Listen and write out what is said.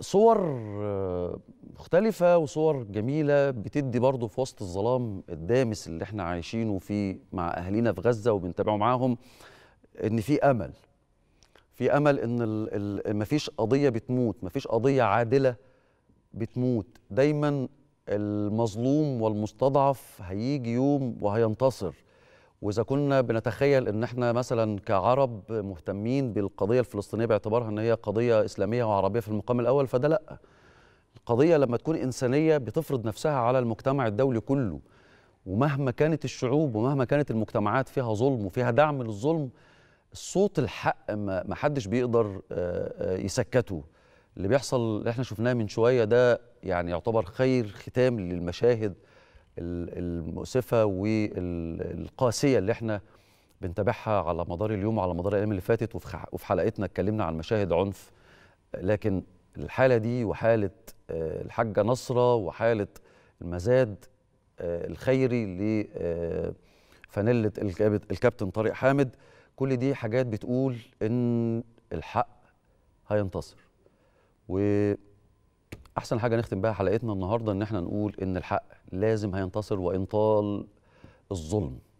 صور آه، مختلفة وصور جميلة بتدي برضه في وسط الظلام الدامس اللي احنا عايشينه فيه مع أهلينا في غزة وبنتابعه معاهم إن في أمل في أمل إن ما فيش مفيش قضية بتموت مفيش قضية عادلة بتموت دايما المظلوم والمستضعف هيجي يوم وهينتصر واذا كنا بنتخيل ان احنا مثلا كعرب مهتمين بالقضيه الفلسطينيه باعتبارها ان هي قضيه اسلاميه وعربيه في المقام الاول فده لا القضيه لما تكون انسانيه بتفرض نفسها على المجتمع الدولي كله ومهما كانت الشعوب ومهما كانت المجتمعات فيها ظلم وفيها دعم للظلم صوت الحق ما حدش بيقدر آه، آه، يسكته اللي بيحصل اللي احنا شفناه من شويه ده يعني يعتبر خير ختام للمشاهد المؤسفه والقاسيه اللي احنا بنتابعها على مدار اليوم وعلى مدار الايام اللي فاتت وفي حلقتنا اتكلمنا عن مشاهد عنف لكن الحاله دي وحاله آه، الحاجه نصره وحاله المزاد آه، الخيري لفانيله آه، الكابتن طارق حامد كل دي حاجات بتقول ان الحق هينتصر و احسن حاجه نختم بها حلقتنا النهارده ان احنا نقول ان الحق لازم هينتصر وان طال الظلم